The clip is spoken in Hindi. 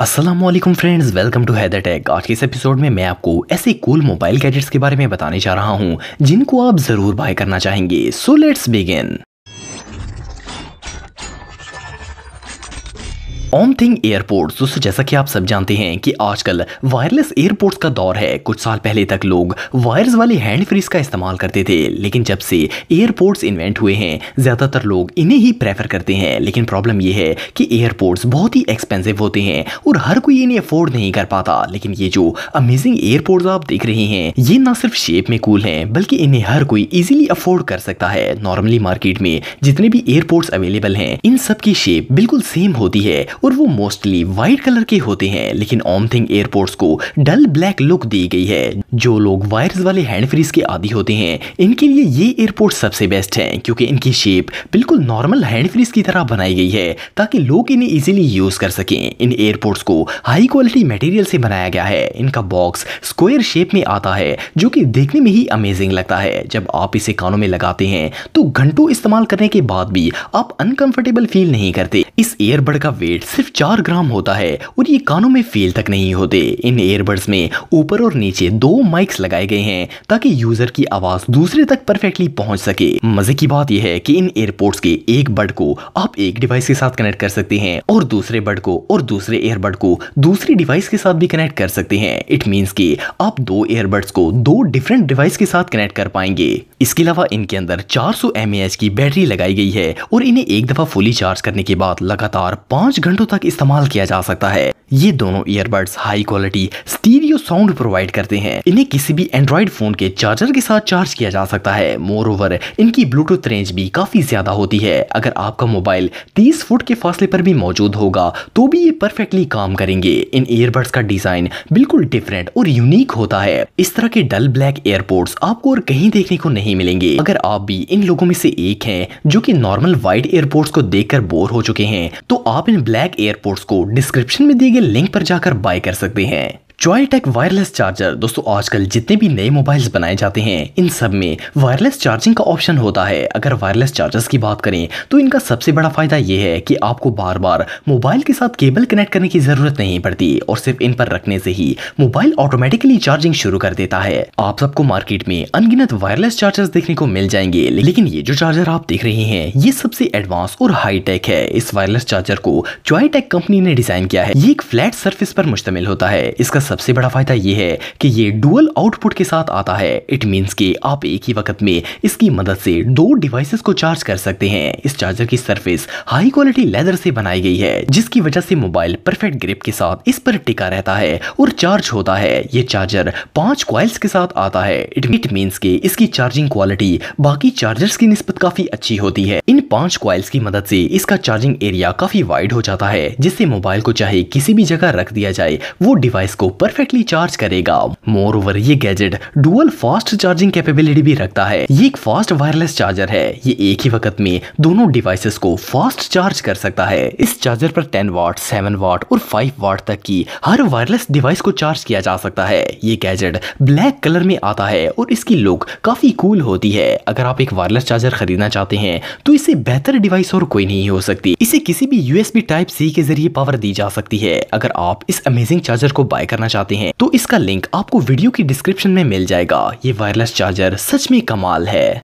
Aslam friends welcome to Haider tech आज के इस एपिसोड में मैं आपको ऐसे कूल मोबाइल गैजेट्स के बारे में बताने जा रहा हूँ जिनको आप ज़रूर बाय करना चाहेंगे so let's begin on thing AirPods दोस्तों जैसा कि आप सब जानते हैं कि आजकल वायरलेस एयरपोर्ट्स का दौर है कुछ साल पहले तक लोग वायर्स वाले हैंड फ्रीज का इस्तेमाल करते थे लेकिन जब से एयरपोर्ट्स इन्वेंट हुए हैं ज़्यादातर लोग इन्हें ही प्रेफर करते हैं लेकिन प्रॉब्लम यह है कि एयरपोर्ट्स बहुत ही एक्सपेंसिव होते हैं और हर कोई इन्हें अफोर्ड नहीं कर पाता लेकिन ये जो अमेजिंग एयरपोर्ट्स आप देख रहे हैं ये ना सिर्फ शेप में कूल हैं बल्कि इन्हें हर कोई ईजिली अफोर्ड कर सकता है नॉर्मली मार्केट में जितने भी एयरपोर्ट्स अवेलेबल हैं इन सब की शेप बिल्कुल सेम होती है और वो मोस्टली व्हाइट कलर के होते हैं लेकिन ओमथिंग एयरपोर्ट्स को डल ब्लैक लुक दी गई है जो लोग वायर्स वाले हैंड फ्रीज के आदि होते हैं इनके लिए ये एयरपोर्ट सबसे बेस्ट है क्योंकि इनकी शेप बिल्कुल नॉर्मल हैंड फ्रीज की तरह बनाई गई है ताकि लोग इन्हें इजिली यूज कर सकें इन एयरपोर्ट्स को हाई क्वालिटी मटेरियल से बनाया गया है इनका बॉक्स स्क्वेयर शेप में आता है जो कि देखने में ही अमेजिंग लगता है जब आप इसे कानों में लगाते हैं तो घंटों इस्तेमाल करने के बाद भी आप अनकंफर्टेबल फील नहीं करते इस एयरबड का वेट सिर्फ चार ग्राम होता है और ये कानों में फेल तक नहीं होते इन एयरबड्स में ऊपर और नीचे दो माइक्स लगाए गए हैं ताकि यूजर की आवाज दूसरे तक परफेक्टली पहुंच सके मजे की बात यह है कि इन एयरपोर्ट्स के एक बड को आप एक डिवाइस के साथ कनेक्ट कर सकते हैं और दूसरे बड को और दूसरे एयरबड को दूसरी डिवाइस के साथ भी कनेक्ट कर सकते हैं इट मीन की आप दो एयरबड्स को दो डिफरेंट डिवाइस के साथ कनेक्ट कर पाएंगे इसके अलावा इनके अंदर चार सौ की बैटरी लगाई गई है और इन्हें एक दफा फुली चार्ज करने के बाद लगातार पांच घंटे घंटों तक इस्तेमाल किया जा सकता है ये दोनों earbuds high quality stereo sound provide करते हैं इन्हें किसी भी एंड्रॉइड फोन के चार्जर के साथ चार्ज किया जा सकता है मोर ओवर इनकी ब्लूटूथ रेंज भी काफी ज्यादा होती है अगर आपका मोबाइल 30 फुट के फासले पर भी मौजूद होगा तो भी ये परफेक्टली काम करेंगे इन ईयरबड्स का डिजाइन बिल्कुल डिफरेंट और यूनिक होता है इस तरह के डल ब्लैक एयरपोर्ट आपको और कहीं देखने को नहीं मिलेंगे अगर आप भी इन लोगों में से एक है जो की नॉर्मल व्हाइट एयरपोर्ट को देख बोर हो चुके हैं तो आप इन ब्लैक ब्लैक एयरपोर्ट्स को डिस्क्रिप्शन में दिए गए लिंक पर जाकर बाय कर सकते हैं जॉयटेक वायरलेस चार्जर दोस्तों आजकल जितने भी नए मोबाइल्स बनाए जाते हैं इन सब में वायरलेस चार्जिंग का ऑप्शन होता है अगर वायरलेस चार्जर्स की बात करें तो इनका सबसे बड़ा फायदा यह है कि आपको बार बार मोबाइल के साथ केबल कनेक्ट करने की जरूरत नहीं पड़ती और सिर्फ इन पर रखने से ही मोबाइल ऑटोमेटिकली चार्जिंग शुरू कर देता है आप सबको मार्केट में अनगिनत वायरलेस चार्जर्स देखने को मिल जाएंगे लेकिन ये जो चार्जर आप देख रहे हैं ये सबसे एडवांस और हाईटेक है इस वायरलेस चार्जर को जॉयटेक कंपनी ने डिजाइन किया है ये एक फ्लैट सर्फिस पर मुश्तमिल होता है इसका सबसे बड़ा फायदा यह है कि ये डुअल आउटपुट के साथ आता है इट मीन्स कि आप एक ही वक्त में इसकी मदद से दो डिवाइसेस को चार्ज कर सकते हैं इस चार्जर की सरफेस हाई क्वालिटी लेदर से बनाई गई है जिसकी वजह से मोबाइल परफेक्ट ग्रिप के साथ इस पर टिका रहता है और चार्ज होता है ये चार्जर पांच क्वाइल्स के साथ आता है इट मीन्स की इसकी चार्जिंग क्वालिटी बाकी चार्जर्स की निस्बत काफी अच्छी होती है पांच क्वाइल्स की मदद से इसका चार्जिंग एरिया काफी वाइड हो जाता है जिससे मोबाइल को चाहे किसी भी जगह रख दिया जाए वो डिवाइस को परफेक्टली चार्ज करेगा मोर ओवर ये gadget dual fast charging capability भी रखता है ये एक फास्ट वायरलेस चार्जर है ये एक ही वक्त में दोनों डिवाइसेस को फास्ट चार्ज कर सकता है इस चार्जर पर 10 वाट 7 वाट और 5 वाट तक की हर वायरलेस डिवाइस को चार्ज किया जा सकता है ये गैजेट ब्लैक कलर में आता है और इसकी लुक काफी कूल होती है अगर आप एक वायरलेस चार्जर खरीदना चाहते हैं तो इसे बेहतर डिवाइस और कोई नहीं हो सकती इसे किसी भी यूएसबी टाइप सी के जरिए पावर दी जा सकती है अगर आप इस अमेजिंग चार्जर को बाय करना चाहते हैं तो इसका लिंक आपको वीडियो की डिस्क्रिप्शन में मिल जाएगा ये वायरलेस चार्जर सच में कमाल है